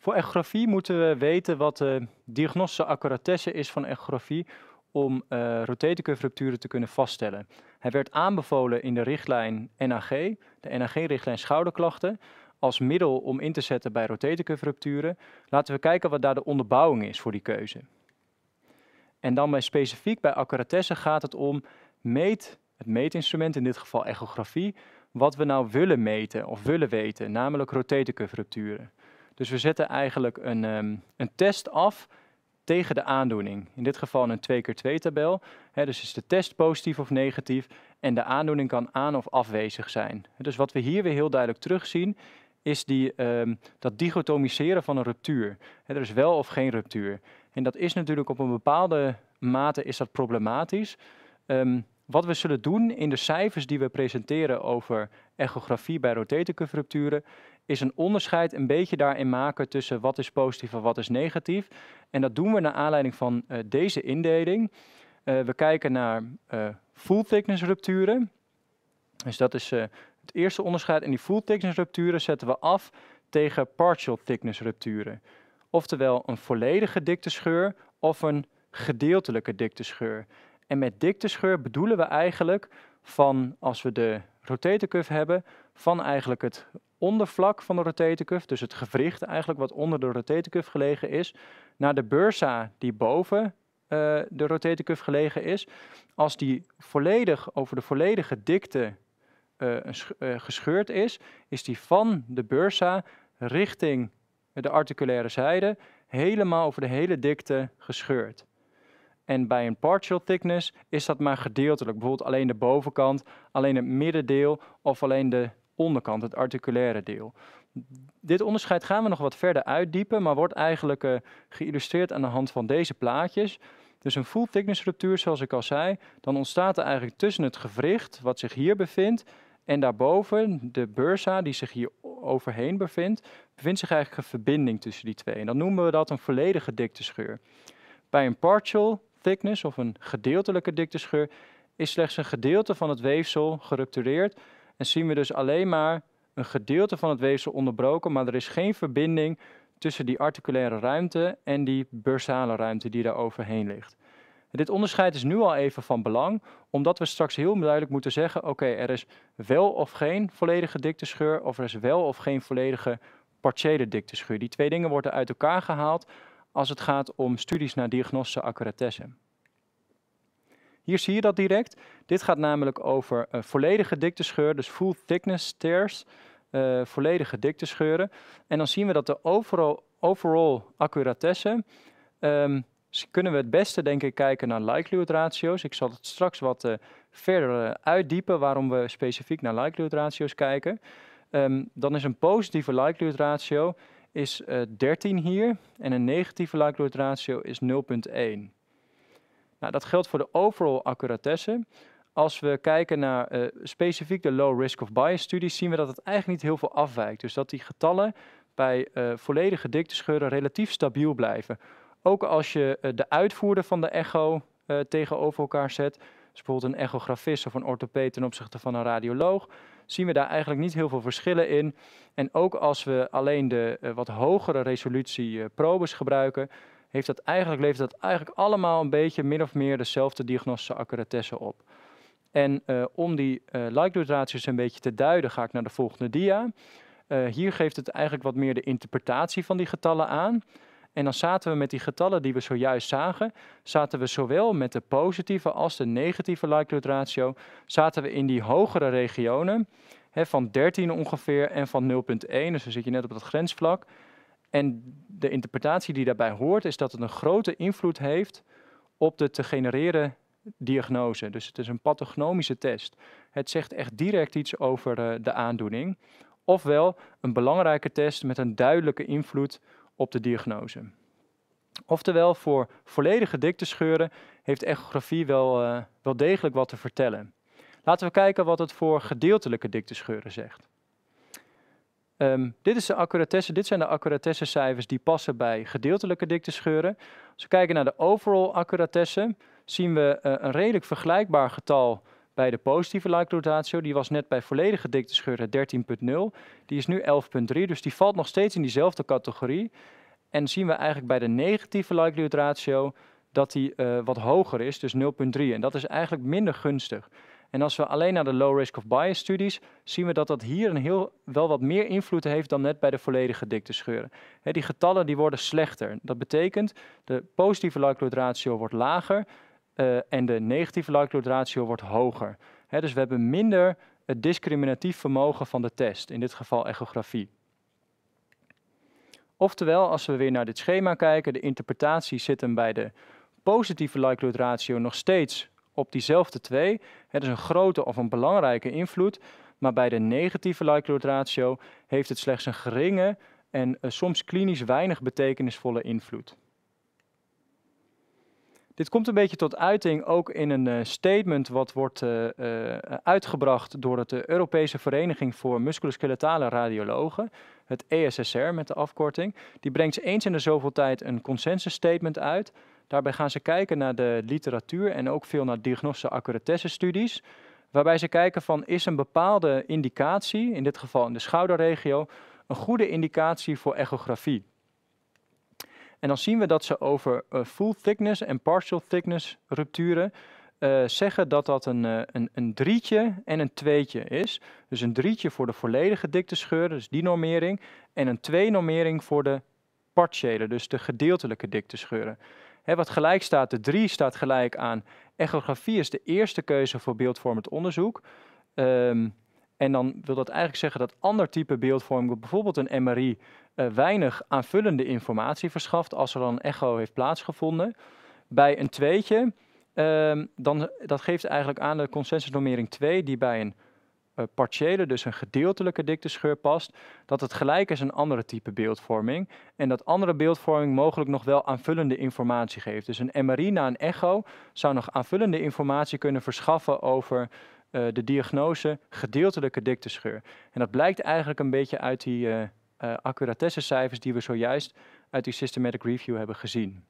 Voor echografie moeten we weten wat de diagnostische accuratesse is van echografie om uh, eh, rupturen te kunnen vaststellen. Hij werd aanbevolen in de richtlijn NAG, de NAG-richtlijn schouderklachten, als middel om in te zetten bij rupturen. Laten we kijken wat daar de onderbouwing is voor die keuze. En dan bij specifiek bij accuratesse gaat het om meet, het meetinstrument, in dit geval echografie, wat we nou willen meten of willen weten, namelijk rupturen. Dus we zetten eigenlijk een, ehm, een test af tegen de aandoening. In dit geval een 2x2-tabel. Dus is de test positief of negatief en de aandoening kan aan- of afwezig zijn. Dus wat we hier weer heel duidelijk terugzien, is die, ehm, dat dichotomiseren van een ruptuur. er is wel of geen ruptuur. En dat is natuurlijk op een bepaalde mate is dat problematisch. Ehm, wat we zullen doen in de cijfers die we presenteren over echografie bij rupturen, is een onderscheid een beetje daarin maken tussen wat is positief en wat is negatief. En dat doen we naar aanleiding van eh, deze indeling. Eh, we kijken naar eh, full thickness rupturen. Dus dat is het eerste onderscheid. En die full thickness rupturen zetten we af tegen partial thickness rupturen. Oftewel een volledige dikte scheur of een gedeeltelijke dikte scheur. En met diktescheur bedoelen we eigenlijk van, als we de rotatorcuff hebben, van eigenlijk het ondervlak van de rotatorcuff, dus het gewricht eigenlijk wat onder de rotatorcuff gelegen is, naar de bursa die boven uh, de rotatorcuff gelegen is. Als die volledig over de volledige dikte eh, eh, gescheurd is, is die van de bursa richting de articulaire zijde helemaal over de hele dikte gescheurd. En bij een partial thickness is dat maar gedeeltelijk. Bijvoorbeeld alleen de bovenkant, alleen het middendeel of alleen de onderkant, het articulaire deel. Dit onderscheid gaan we nog wat verder uitdiepen, maar wordt eigenlijk uh, geïllustreerd aan de hand van deze plaatjes. Dus een full thickness ruptuur, zoals ik al zei, dan ontstaat er eigenlijk tussen het gewricht, wat zich hier bevindt, en daarboven, de bursa, die zich hier overheen bevindt, bevindt zich eigenlijk een verbinding tussen die twee. En dan noemen we dat een volledige dikte scheur. Bij een partial thickness of een gedeeltelijke diktescheur, is slechts een gedeelte van het weefsel geruptureerd en zien we dus alleen maar een gedeelte van het weefsel onderbroken, maar er is geen verbinding tussen die articulaire ruimte en die bursale ruimte die daar overheen ligt. dit onderscheid is nu al even van belang, omdat we straks heel duidelijk moeten zeggen: oké, er is wel of geen volledige diktescheur, scheur, of er is wel of geen volledige partiële diktescheur. scheur. Die twee dingen worden uit elkaar gehaald als het gaat om studies naar diagnostische accuratesse. Hier zie je dat direct. Dit gaat namelijk over eh, volledige dikte dus full thickness tears, eh, volledige diktescheuren. scheuren. En dan zien we dat de overall, overall accuratesse, ehm, kunnen we het beste denk ik kijken naar likelihood ratio's. Ik zal het straks wat eh, verder uitdiepen waarom we specifiek naar likelihood ratio's kijken. Ehm, dan is een positieve likelihood ratio is 13 eh, hier en een negatieve likelihood ratio is 0,1. Nou, dat geldt voor de overall accuratesse. Als we kijken naar eh, specifiek de low risk of bias studies, zien we dat het eigenlijk niet heel veel afwijkt. Dus dat die getallen bij uh, eh, volledig gedikte scheuren relatief stabiel blijven. Ook als je de uitvoerder van de echo tegenover elkaar zet, bijvoorbeeld een echografist of een orthopeet ten opzichte van een radioloog, zien we daar eigenlijk niet heel veel verschillen in. En ook als we alleen de eh, wat hogere resolutie eh, probes gebruiken, heeft dat eigenlijk, levert dat eigenlijk allemaal een beetje min of meer dezelfde diagnostische accuratesse op. En eh, om die uh, likelihood ratios een beetje te duiden, ga ik naar de volgende dia. hier geeft het eigenlijk wat meer de interpretatie van die getallen aan. En dan zaten we met die getallen die we zojuist zagen, zaten we zowel met de positieve als de negatieve likelihood ratio, zaten we in die hogere regionen, hè, van 13 ongeveer en van 0,1, dus dan zit je net op dat grensvlak. En de interpretatie die daarbij hoort is dat het een grote invloed heeft op de te genereren diagnose. Dus het is een pathognomische test. Het zegt echt direct iets over eh, de aandoening. Ofwel een belangrijke test met een duidelijke invloed op de diagnose. Oftewel, voor volledige diktescheuren heeft echografie wel, eh, wel degelijk wat te vertellen. Laten we kijken wat het voor gedeeltelijke diktescheuren zegt. Ehm, dit, is de accuratesse, dit zijn de accuratessecijfers die passen bij gedeeltelijke diktescheuren. Als we kijken naar de overall accuratesse, zien we eh, een redelijk vergelijkbaar getal bij de positieve like ratio. Die was net bij volledige dikte scheuren 13,0. Die is nu 11,3. Dus die valt nog steeds in diezelfde categorie. En zien we eigenlijk bij de negatieve like ratio dat die eh, wat hoger is, dus 0,3. En dat is eigenlijk minder gunstig. En als we alleen naar de low risk of bias studies zien we dat dat hier een heel, wel wat meer invloed heeft dan net bij de volledige dikte scheuren. die getallen die worden slechter. Dat betekent de positieve likelihood ratio wordt lager eh, en de negatieve likelihood ratio wordt hoger. dus we hebben minder het discriminatief vermogen van de test, in dit geval echografie. Oftewel, als we weer naar dit schema kijken, de interpretatie zit hem bij de positieve likelihood ratio nog steeds op diezelfde twee. Het is een grote of een belangrijke invloed, maar bij de negatieve likelihood ratio heeft het slechts een geringe en eh, soms klinisch weinig betekenisvolle invloed. Dit komt een beetje tot uiting ook in een eh, statement wat wordt eh, eh, uitgebracht door de Europese Vereniging voor Musculoskeletale Radiologen, het ESSR met de afkorting. Die brengt eens in de zoveel tijd een consensusstatement uit. Daarbij gaan ze kijken naar de literatuur en ook veel naar diagnostische studies, Waarbij ze kijken van is een bepaalde indicatie, in dit geval in de schouderregio, een goede indicatie voor echografie. En dan zien we dat ze over eh, full thickness en partial thickness rupturen eh, zeggen dat dat een, eh, een, een drietje en een tweetje is. Dus een drietje voor de volledige dikte scheur, dus die normering, en een twee normering voor de partiële, dus de gedeeltelijke dikte scheuren. wat gelijk staat, de 3 staat gelijk aan echografie is de eerste keuze voor beeldvormend onderzoek. Ehm, en dan wil dat eigenlijk zeggen dat ander type beeldvorming, bijvoorbeeld een MRI, eh, weinig aanvullende informatie verschaft als er dan een echo heeft plaatsgevonden. Bij een tweetje, ehm, dan, dat geeft eigenlijk aan de consensusnormering 2, die bij een eh, partiële, dus een gedeeltelijke diktescheur past, dat het gelijk is een andere type beeldvorming. En dat andere beeldvorming mogelijk nog wel aanvullende informatie geeft. Dus een MRI na een echo zou nog aanvullende informatie kunnen verschaffen over eh, de diagnose gedeeltelijke diktescheur. En dat blijkt eigenlijk een beetje uit die eh, accuratessecijfers die we zojuist uit die systematic review hebben gezien.